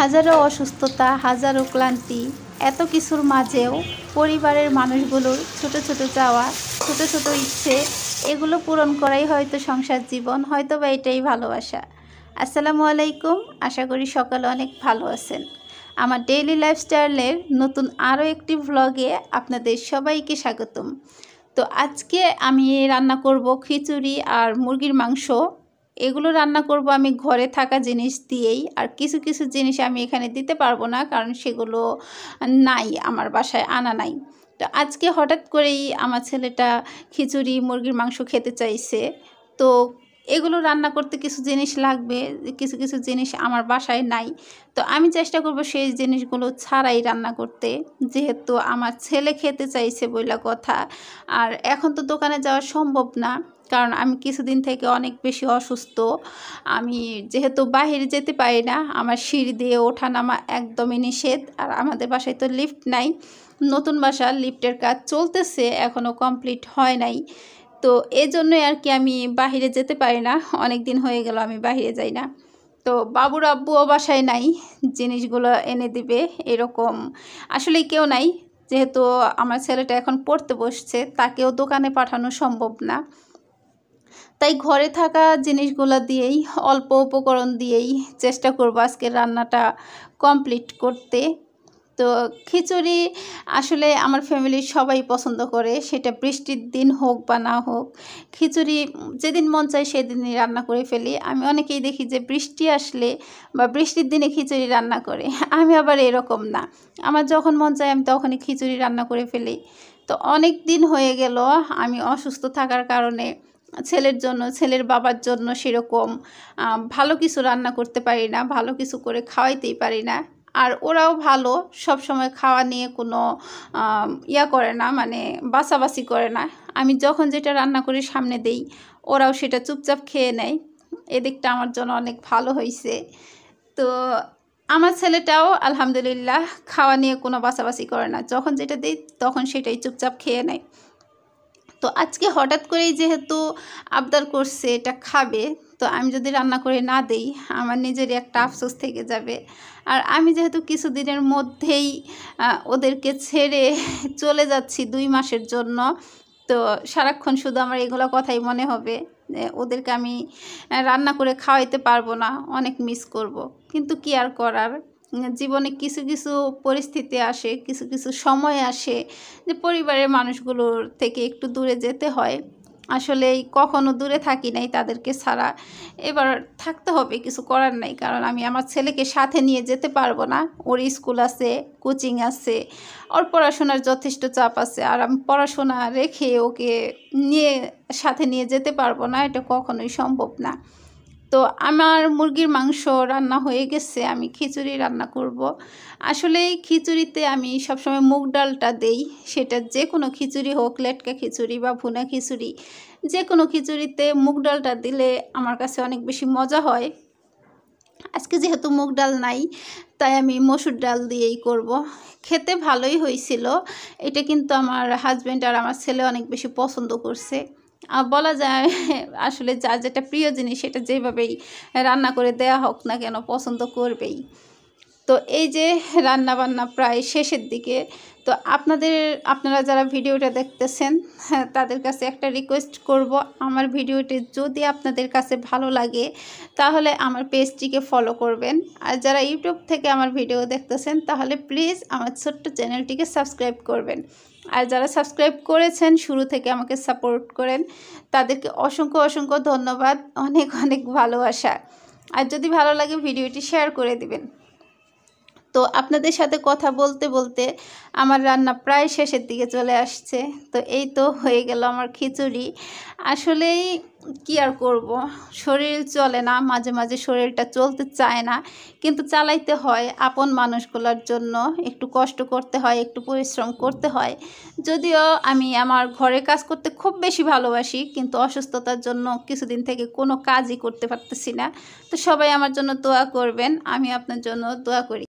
হাজারো অসুস্থতা হাজারো ক্লান্তি এত কিছুর মাঝেও পরিবারের মানুষগুলোর ছোট ছোট চাওয়া ছোট ছোট ইচ্ছে এগুলো পূরণ করাই হয়তো সংসার জীবন হয়তো বা এটাই ভালোবাসা আসসালামু আলাইকুম আশা করি সকালে অনেক ভালো আছেন আমার ডেইলি লাইফস্টাইলের নতুন আরও একটি ভ্লগে আপনাদের সবাইকে স্বাগতম তো আজকে আমি রান্না করব খিচুড়ি আর মুরগির মাংস এগুলো রান্না করব আমি ঘরে থাকা জিনিস দিয়েই আর কিছু কিছু জিনিস আমি এখানে দিতে পারবো না কারণ সেগুলো নাই আমার বাসায় আনা নাই তো আজকে হঠাৎ করেই আমার ছেলেটা খিচুড়ি মুরগির মাংস খেতে চাইছে তো এগুলো রান্না করতে কিছু জিনিস লাগবে কিছু কিছু জিনিস আমার বাসায় নাই তো আমি চেষ্টা করব সেই জিনিসগুলো ছাড়াই রান্না করতে যেহেতু আমার ছেলে খেতে চাইছে বইলা কথা আর এখন তো দোকানে যাওয়া সম্ভব না কারণ আমি কিছুদিন থেকে অনেক বেশি অসুস্থ আমি যেহেতু বাহিরে যেতে পারি না আমার সিঁড়ি দিয়ে ওঠা নামা একদমই নিষেধ আর আমাদের বাসায় তো লিফট নাই নতুন বাসা লিফটের কাজ চলতেছে এখনও কমপ্লিট হয় নাই তো এই জন্যই আর কি আমি বাহিরে যেতে পারি না অনেক দিন হয়ে গেল আমি বাহিরে যাই না তো বাবুর আব্বুও বাসায় নাই জিনিসগুলো এনে দিবে এরকম আসলে কেউ নাই যেহেতু আমার ছেলেটা এখন পড়তে বসছে তাকেও দোকানে পাঠানো সম্ভব না তাই ঘরে থাকা জিনিসগুলো দিয়েই অল্প উপকরণ দিয়েই চেষ্টা করবো আজকে রান্নাটা কমপ্লিট করতে তো খিচুড়ি আসলে আমার ফ্যামিলির সবাই পছন্দ করে সেটা বৃষ্টির দিন হোক বা না হোক খিচুড়ি যেদিন মন চায় সেদিনই রান্না করে ফেলি আমি অনেকেই দেখি যে বৃষ্টি আসলে বা বৃষ্টির দিনে খিচুড়ি রান্না করে আমি আবার এরকম না আমার যখন মন চায় আমি তখনই খিচুড়ি রান্না করে ফেলি তো অনেক দিন হয়ে গেল আমি অসুস্থ থাকার কারণে ছেলের জন্য ছেলের বাবার জন্য সেরকম ভালো কিছু রান্না করতে পারি না ভালো কিছু করে খাওয়াইতেই পারি না আর ওরাও ভালো সব সময় খাওয়া নিয়ে কোনো ইয়া করে না মানে বাসাবাসি করে না আমি যখন যেটা রান্না করি সামনে দেই ওরাও সেটা চুপচাপ খেয়ে নেয় এদিকটা আমার জন্য অনেক ভালো হয়েছে তো আমার ছেলেটাও আলহামদুলিল্লাহ খাওয়া নিয়ে কোনো বাসাবাসি করে না যখন যেটা দিই তখন সেটাই চুপচাপ খেয়ে নেয় তো আজকে হঠাৎ করেই যেহেতু আবদার করছে এটা খাবে তো আমি যদি রান্না করে না দেই আমার নিজেরই একটা আফসোস থেকে যাবে আর আমি যেহেতু কিছুদিনের মধ্যেই ওদেরকে ছেড়ে চলে যাচ্ছি দুই মাসের জন্য তো সারাক্ষণ শুধু আমার এগুলো কথাই মনে হবে ওদেরকে আমি রান্না করে খাওয়াইতে পারবো না অনেক মিস করব। কিন্তু কি আর করার জীবনে কিছু কিছু পরিস্থিতি আসে কিছু কিছু সময় আসে যে পরিবারের মানুষগুলোর থেকে একটু দূরে যেতে হয় আসলে কখনো দূরে থাকি নাই তাদেরকে ছাড়া এবার থাকতে হবে কিছু করার নাই কারণ আমি আমার ছেলেকে সাথে নিয়ে যেতে পারবো না ওর স্কুল আছে কোচিং আছে ওর পড়াশোনার যথেষ্ট চাপ আছে আর আমি পড়াশোনা রেখে ওকে নিয়ে সাথে নিয়ে যেতে পারবো না এটা কখনোই সম্ভব না তো আমার মুরগির মাংস রান্না হয়ে গেছে আমি খিচুড়ি রান্না করব। আসলে খিচুড়িতে আমি সবসময় মুগ ডালটা দেই সেটা যে কোনো খিচুড়ি হোক লেটকা খিচুড়ি বা ভুনা খিচুড়ি যে কোনো খিচুড়িতে মুগ ডালটা দিলে আমার কাছে অনেক বেশি মজা হয় আজকে যেহেতু মুগ ডাল নাই তাই আমি মসুর ডাল দিয়েই করব। খেতে ভালোই হয়েছিল এটা কিন্তু আমার হাজব্যান্ড আর আমার ছেলে অনেক বেশি পছন্দ করছে বলা যায় আসলে যার যেটা প্রিয় জিনিস সেটা যেভাবেই রান্না করে দেয়া হোক না কেন পছন্দ করবেই তো এই যে রান্না বান্না প্রায় শেষের দিকে তো আপনাদের আপনারা যারা ভিডিওটা দেখতেছেন হ্যাঁ, তাদের কাছে একটা রিকোয়েস্ট করব আমার ভিডিওটি যদি আপনাদের কাছে ভালো লাগে তাহলে আমার পেজটিকে ফলো করবেন আর যারা ইউটিউব থেকে আমার ভিডিও দেখতেছেন তাহলে প্লিজ আমার ছোট্ট চ্যানেলটিকে সাবস্ক্রাইব করবেন আর যারা সাবস্ক্রাইব করেছেন শুরু থেকে আমাকে সাপোর্ট করেন তাদেরকে অসংখ্য অসংখ্য ধন্যবাদ অনেক অনেক ভালোবাসা আর যদি ভালো লাগে ভিডিওটি শেয়ার করে দিবেন তো আপনাদের সাথে কথা বলতে বলতে আমার রান্না প্রায় শেষের দিকে চলে আসছে তো এই তো হয়ে গেল আমার খিচুড়ি আসলেই কি আর করব। শরীর চলে না মাঝে মাঝে শরীরটা চলতে চায় না কিন্তু চালাইতে হয় আপন মানুষগুলোর জন্য একটু কষ্ট করতে হয় একটু পরিশ্রম করতে হয় যদিও আমি আমার ঘরে কাজ করতে খুব বেশি ভালোবাসি কিন্তু অসুস্থতার জন্য কিছুদিন থেকে কোনো কাজই করতে পারতেছি না তো সবাই আমার জন্য দোয়া করবেন আমি আপনার জন্য দোয়া করি